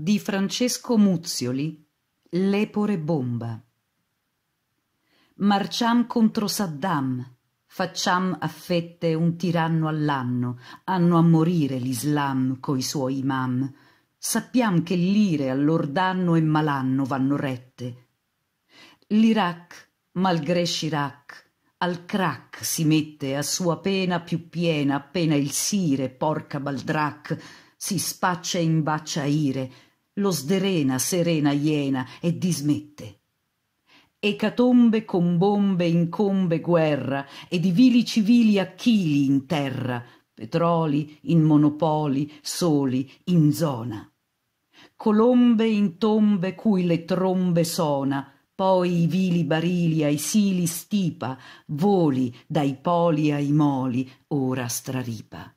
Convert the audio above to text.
di Francesco Muzzioli Lepore bomba. Marciam contro Saddam, facciam affette un tiranno all'anno, hanno a morire l'Islam coi suoi imam. Sappiam che l'ire danno e malanno vanno rette. L'Iraq, malgré Chirac, al crack si mette a sua pena più piena appena il sire, porca baldrac, si spaccia in baccia ire, lo sderena serena iena e dismette. Ecatombe con bombe incombe guerra e di vili civili a in terra, petroli in monopoli, soli in zona. Colombe in tombe cui le trombe sona, poi i vili barili ai sili stipa, voli dai poli ai moli, ora straripa